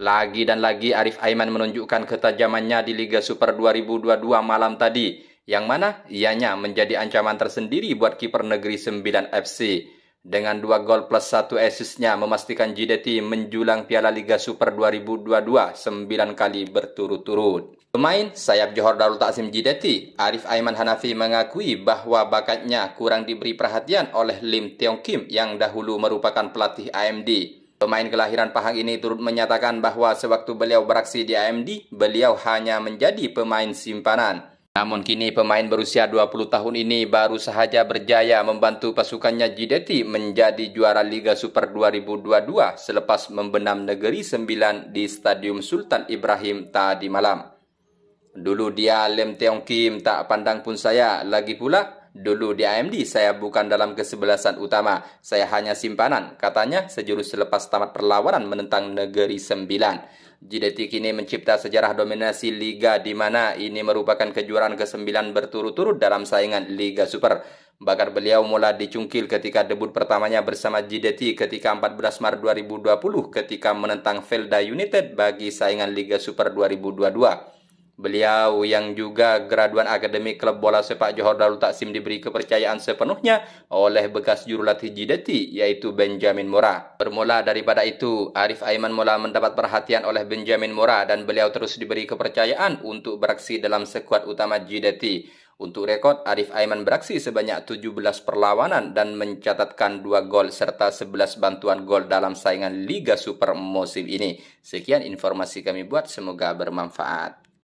Lagi dan lagi Arif Aiman menunjukkan ketajamannya di Liga Super 2022 malam tadi, yang mana ianya menjadi ancaman tersendiri buat kiper negeri 9 FC. Dengan dua gol plus satu assistnya memastikan JDT menjulang Piala Liga Super 2022 sembilan kali berturut-turut. Pemain sayap Johor Darul Taksim JDT, Arif Aiman Hanafi mengakui bahwa bakatnya kurang diberi perhatian oleh Lim Tiong Kim yang dahulu merupakan pelatih AMD. Pemain kelahiran Pahang ini turut menyatakan bahwa sewaktu beliau beraksi di AMD, beliau hanya menjadi pemain simpanan. Namun kini pemain berusia 20 tahun ini baru sahaja berjaya membantu pasukannya JDT menjadi juara Liga Super 2022 selepas membenam negeri 9 di Stadium Sultan Ibrahim tadi malam. Dulu dia Lem Teong Kim tak pandang pun saya, lagi pula Dulu di AMD saya bukan dalam kesebelasan utama, saya hanya simpanan, katanya sejurus selepas tamat perlawanan menentang negeri sembilan. JDT kini mencipta sejarah dominasi liga di mana ini merupakan kejuaraan ke-9 berturut-turut dalam saingan Liga Super. Bakar beliau mula dicungkil ketika debut pertamanya bersama JDT ketika 14 Maret 2020 ketika menentang Felda United bagi saingan Liga Super 2022. Beliau yang juga graduan akademik klub bola sepak Johor Darul Taksim diberi kepercayaan sepenuhnya oleh bekas jurulatih JDT yaitu Benjamin Mora. Bermula daripada itu, Arif Aiman mula mendapat perhatian oleh Benjamin Mora dan beliau terus diberi kepercayaan untuk beraksi dalam sekuat utama JDT. Untuk rekod, Arif Aiman beraksi sebanyak 17 perlawanan dan mencatatkan 2 gol serta 11 bantuan gol dalam saingan Liga Super musim ini. Sekian informasi kami buat, semoga bermanfaat.